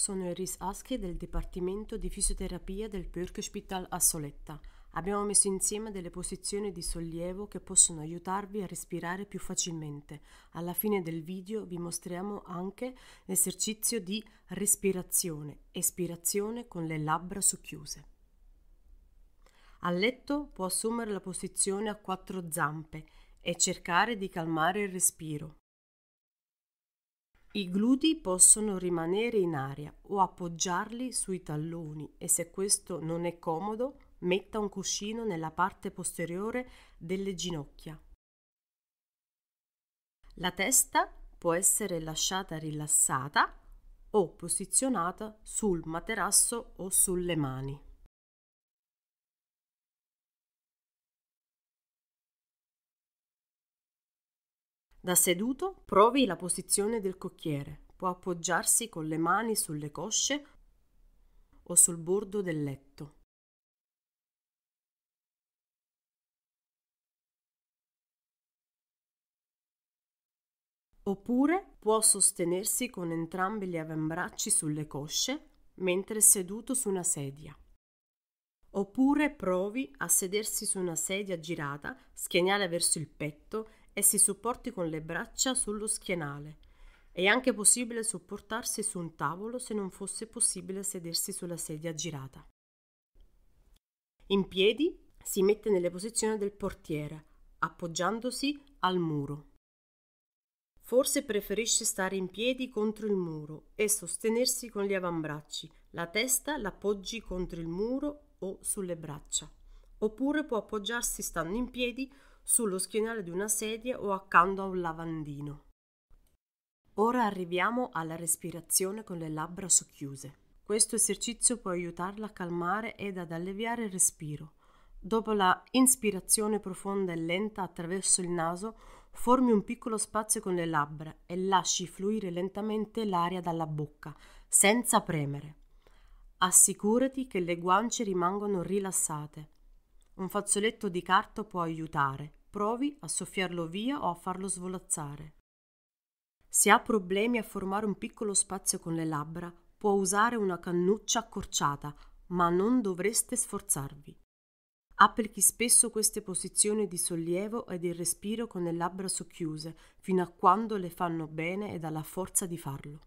Sono Iris Aschi del Dipartimento di Fisioterapia del Pörkhospital a Soletta. Abbiamo messo insieme delle posizioni di sollievo che possono aiutarvi a respirare più facilmente. Alla fine del video vi mostriamo anche l'esercizio di respirazione, espirazione con le labbra socchiuse. A letto può assumere la posizione a quattro zampe e cercare di calmare il respiro. I glutei possono rimanere in aria o appoggiarli sui talloni e se questo non è comodo, metta un cuscino nella parte posteriore delle ginocchia. La testa può essere lasciata rilassata o posizionata sul materasso o sulle mani. Da seduto provi la posizione del cocchiere. Può appoggiarsi con le mani sulle cosce o sul bordo del letto. Oppure può sostenersi con entrambi gli avambracci sulle cosce mentre seduto su una sedia. Oppure provi a sedersi su una sedia girata, schienale verso il petto e si supporti con le braccia sullo schienale. È anche possibile supportarsi su un tavolo se non fosse possibile sedersi sulla sedia girata. In piedi si mette nelle posizioni del portiere, appoggiandosi al muro. Forse preferisce stare in piedi contro il muro e sostenersi con gli avambracci. La testa l'appoggi contro il muro o sulle braccia. Oppure può appoggiarsi stando in piedi sullo schienale di una sedia o accanto a un lavandino. Ora arriviamo alla respirazione con le labbra socchiuse. Questo esercizio può aiutarla a calmare ed ad alleviare il respiro. Dopo la inspirazione profonda e lenta attraverso il naso, formi un piccolo spazio con le labbra e lasci fluire lentamente l'aria dalla bocca, senza premere. Assicurati che le guance rimangano rilassate. Un fazzoletto di carta può aiutare provi a soffiarlo via o a farlo svolazzare. Se ha problemi a formare un piccolo spazio con le labbra, può usare una cannuccia accorciata, ma non dovreste sforzarvi. Applichi spesso queste posizioni di sollievo e di respiro con le labbra socchiuse, fino a quando le fanno bene ed ha la forza di farlo.